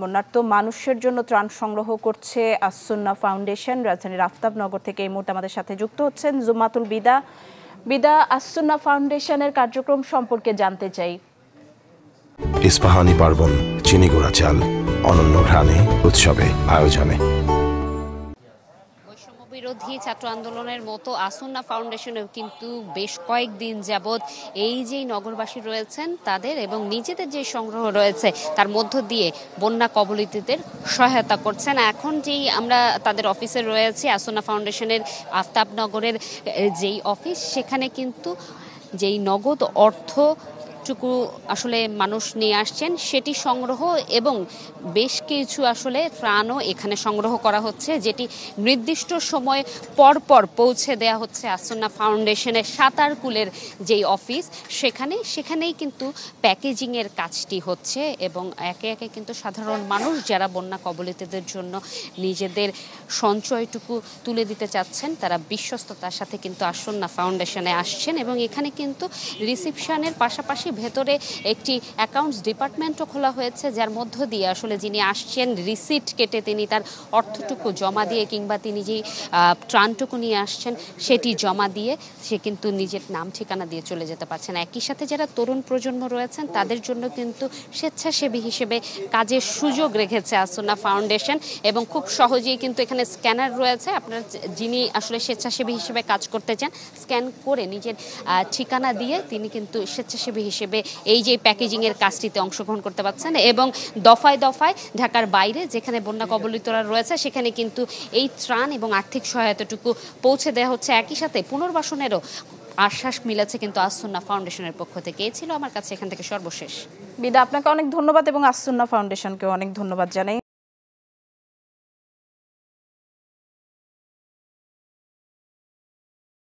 বন্যার্ত মানুষের জন্য ত্রাণ সংগ্রহ করছে আসুন্না ফাউন্ডেশন রাজধানীর আফতাবনগর থেকে এই মুহূর্তে আমাদের সাথে যুক্ত হচ্ছেন জুমাতুল বিদা বিদা আসুন্না ফাউন্ডেশনের কার্যক্রম সম্পর্কে জানতে চাই ইস্পাহানি পার্বণ চিনিগুড়া চাল অনন্য ঘ্রাণে উৎসবে আয়োজনে বিরোধী ছাত্র আন্দোলনের মতো আসন্না ফাউন্ডেশনেও কিন্তু বেশ কয়েকদিন যাবৎ এই যে নগরবাসী রয়েছেন তাদের এবং নিজেদের যে সংগ্রহ রয়েছে তার মধ্য দিয়ে বন্যা কবলিতদের সহায়তা করছেন এখন যেই আমরা তাদের অফিসে রয়েছে আসন্না ফাউন্ডেশনের আফতাবনগরের যেই অফিস সেখানে কিন্তু যেই নগদ অর্থ যতটুকু আসলে মানুষ নিয়ে আসছেন সেটি সংগ্রহ এবং বেশ কিছু আসলে ত্রাণও এখানে সংগ্রহ করা হচ্ছে যেটি নির্দিষ্ট সময় পরপর পৌঁছে দেয়া হচ্ছে আসন্না ফাউন্ডেশনের সাঁতার কুলের যেই অফিস সেখানে সেখানেই কিন্তু প্যাকেজিংয়ের কাজটি হচ্ছে এবং একে একে কিন্তু সাধারণ মানুষ যারা বন্যা কবলিতদের জন্য নিজেদের সঞ্চয়টুকু তুলে দিতে চাচ্ছেন তারা বিশ্বস্ততার সাথে কিন্তু আসন্না ফাউন্ডেশনে আসছেন এবং এখানে কিন্তু রিসিপশনের পাশাপাশি ভেতরে একটি অ্যাকাউন্টস ডিপার্টমেন্টও খোলা হয়েছে যার মধ্য দিয়ে আসলে যিনি আসছেন রিসিট কেটে তিনি তার অর্থটুকু জমা দিয়ে কিংবা তিনি যেই ত্রাণটুকু নিয়ে আসছেন সেটি জমা দিয়ে সে কিন্তু নিজের নাম ঠিকানা দিয়ে চলে যেতে পারছেন একই সাথে যারা তরুণ প্রজন্ম রয়েছেন তাদের জন্য কিন্তু স্বেচ্ছাসেবী হিসেবে কাজের সুযোগ রেখেছে আসন্না ফাউন্ডেশন এবং খুব সহজেই কিন্তু এখানে স্ক্যানার রয়েছে আপনার যিনি আসলে স্বেচ্ছাসেবী হিসেবে কাজ করতে চান স্ক্যান করে নিজের ঠিকানা দিয়ে তিনি কিন্তু স্বেচ্ছাসেবী হিসেবে হিসেবে এই যে প্যাকেজিংয়ের কাজটিতে অংশগ্রহণ করতে পারছেন এবং দফায় দফায় ঢাকার বাইরে যেখানে বন্যা কবলিতরা রয়েছে সেখানে কিন্তু এই ত্রাণ এবং আর্থিক সহায়তাটুকু পৌঁছে দেওয়া হচ্ছে একই সাথে পুনর্বাসনেরও আশ্বাস মিলেছে কিন্তু আসুন্না ফাউন্ডেশনের পক্ষ থেকে এ ছিল আমার কাছে এখান থেকে সর্বশেষ বিদা আপনাকে অনেক ধন্যবাদ এবং আসুন্না ফাউন্ডেশনকে অনেক ধন্যবাদ জানাই